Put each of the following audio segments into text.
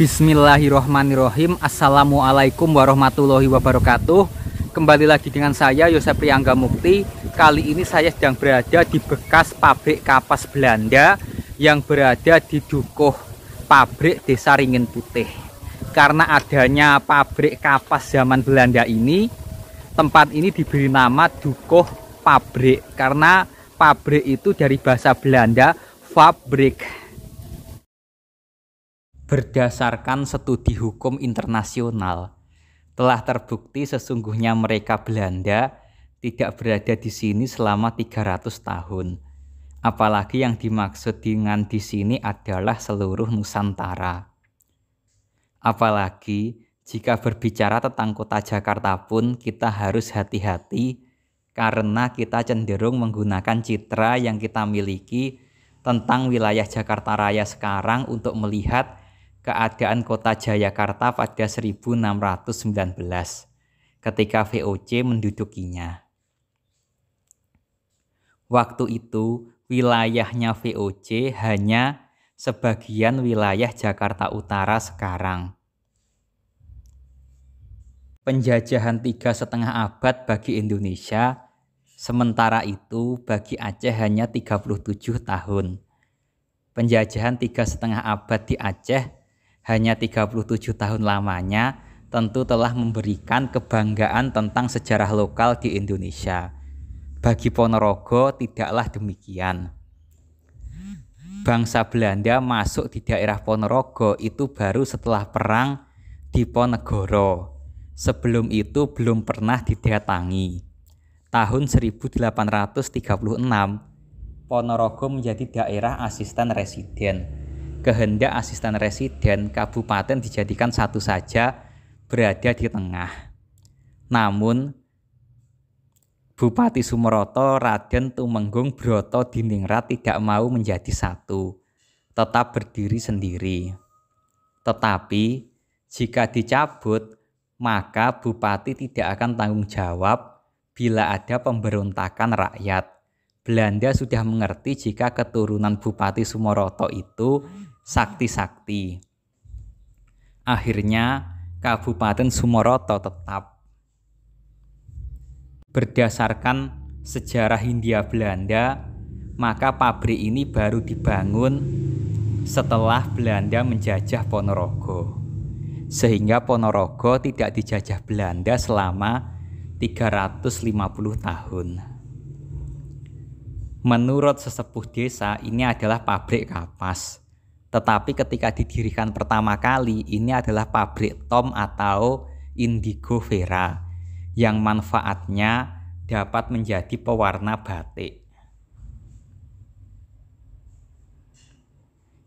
Bismillahirrohmanirrohim Assalamualaikum warahmatullahi wabarakatuh Kembali lagi dengan saya Yosef Priangga Mukti Kali ini saya sedang berada di bekas pabrik kapas Belanda Yang berada di Dukuh pabrik desa Ringin Putih Karena adanya pabrik kapas zaman Belanda ini Tempat ini diberi nama Dukuh pabrik Karena pabrik itu dari bahasa Belanda Fabrik berdasarkan studi hukum internasional telah terbukti sesungguhnya mereka Belanda tidak berada di sini selama 300 tahun. Apalagi yang dimaksud dengan di sini adalah seluruh Nusantara. Apalagi jika berbicara tentang kota Jakarta pun kita harus hati-hati karena kita cenderung menggunakan citra yang kita miliki tentang wilayah Jakarta Raya sekarang untuk melihat keadaan kota Jayakarta pada 1619 ketika VOC mendudukinya. Waktu itu wilayahnya VOC hanya sebagian wilayah Jakarta Utara sekarang. Penjajahan tiga setengah abad bagi Indonesia, sementara itu bagi Aceh hanya 37 tahun. Penjajahan tiga setengah abad di Aceh hanya 37 tahun lamanya tentu telah memberikan kebanggaan tentang sejarah lokal di Indonesia. Bagi Ponorogo tidaklah demikian. Bangsa Belanda masuk di daerah Ponorogo itu baru setelah perang di Diponegoro. Sebelum itu belum pernah didatangi. Tahun 1836 Ponorogo menjadi daerah asisten residen kehendak asisten residen kabupaten dijadikan satu saja berada di tengah. Namun Bupati Sumeroto Raden Tumenggung Broto Diningrat tidak mau menjadi satu, tetap berdiri sendiri. Tetapi jika dicabut, maka bupati tidak akan tanggung jawab bila ada pemberontakan rakyat. Belanda sudah mengerti jika keturunan Bupati Sumoroto itu sakti-sakti. Akhirnya Kabupaten Sumoroto tetap berdasarkan sejarah Hindia Belanda, maka pabrik ini baru dibangun setelah Belanda menjajah Ponorogo. Sehingga Ponorogo tidak dijajah Belanda selama 350 tahun. Menurut sesepuh desa, ini adalah pabrik kapas tetapi ketika didirikan pertama kali, ini adalah pabrik Tom atau Indigo Vera yang manfaatnya dapat menjadi pewarna batik.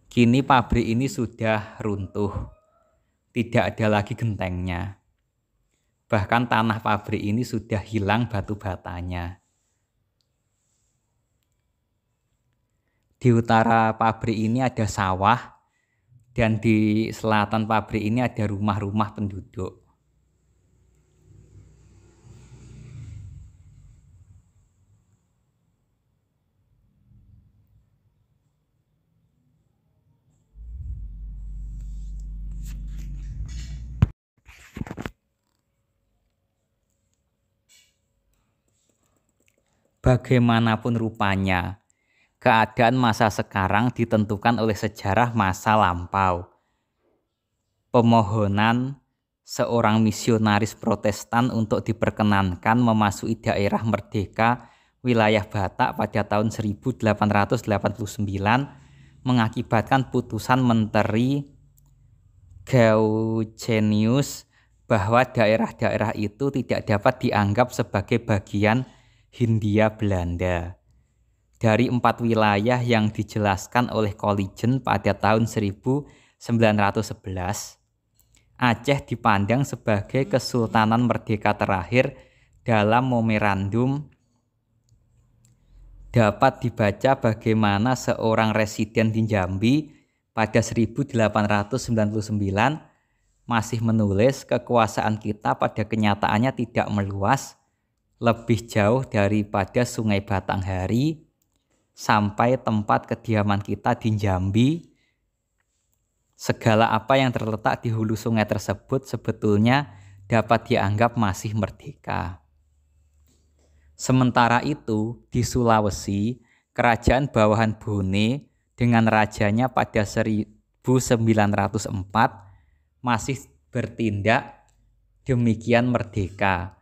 Kini pabrik ini sudah runtuh. Tidak ada lagi gentengnya. Bahkan tanah pabrik ini sudah hilang batu batanya. di utara pabrik ini ada sawah dan di selatan pabrik ini ada rumah-rumah penduduk. Bagaimanapun rupanya, keadaan masa sekarang ditentukan oleh sejarah masa lampau. Pemohonan seorang misionaris Protestan untuk diperkenankan memasuki daerah merdeka wilayah Batak pada tahun 1889 mengakibatkan putusan menteri Gaucenius bahwa daerah-daerah itu tidak dapat dianggap sebagai bagian Hindia Belanda dari empat wilayah yang dijelaskan oleh Kolijen pada tahun 1911, Aceh dipandang sebagai kesultanan merdeka terakhir dalam memerandum dapat dibaca bagaimana seorang residen di Jambi pada 1899 masih menulis kekuasaan kita pada kenyataannya tidak meluas lebih jauh daripada Sungai Batanghari sampai tempat kediaman kita di Jambi. Segala apa yang terletak di hulu sungai tersebut sebetulnya dapat dianggap masih merdeka. Sementara itu, di Sulawesi, kerajaan bawahan Bone dengan rajanya pada 1904 masih bertindak demikian merdeka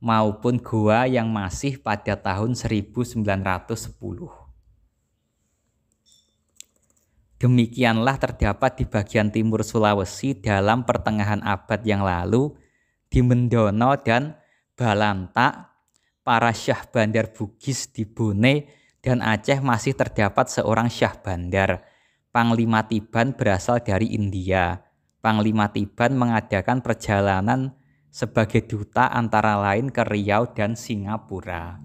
maupun gua yang masih pada tahun 1910. Demikianlah terdapat di bagian timur Sulawesi dalam pertengahan abad yang lalu di Mendono dan Balanta. para Syah Bandar Bugis di Bone dan Aceh masih terdapat seorang Syah Bandar. Panglima Tiban berasal dari India. Panglima Tiban mengadakan perjalanan sebagai duta antara lain ke Riau dan Singapura.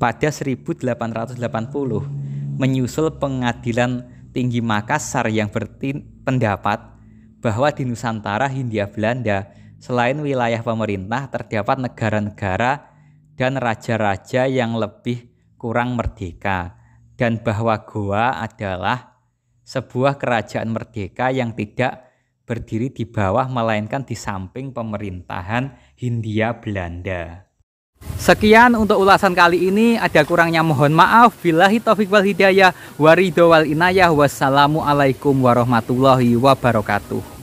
Pada 1880, menyusul pengadilan tinggi Makassar yang berpendapat bahwa di Nusantara Hindia Belanda selain wilayah pemerintah terdapat negara-negara dan raja-raja yang lebih kurang merdeka dan bahwa Goa adalah sebuah kerajaan merdeka yang tidak berdiri di bawah melainkan di samping pemerintahan Hindia Belanda. Sekian untuk ulasan kali ini. Ada kurangnya mohon maaf. Bilahi taufik wal hidayah. Waridho wal inayah. Wassalamualaikum warahmatullahi wabarakatuh.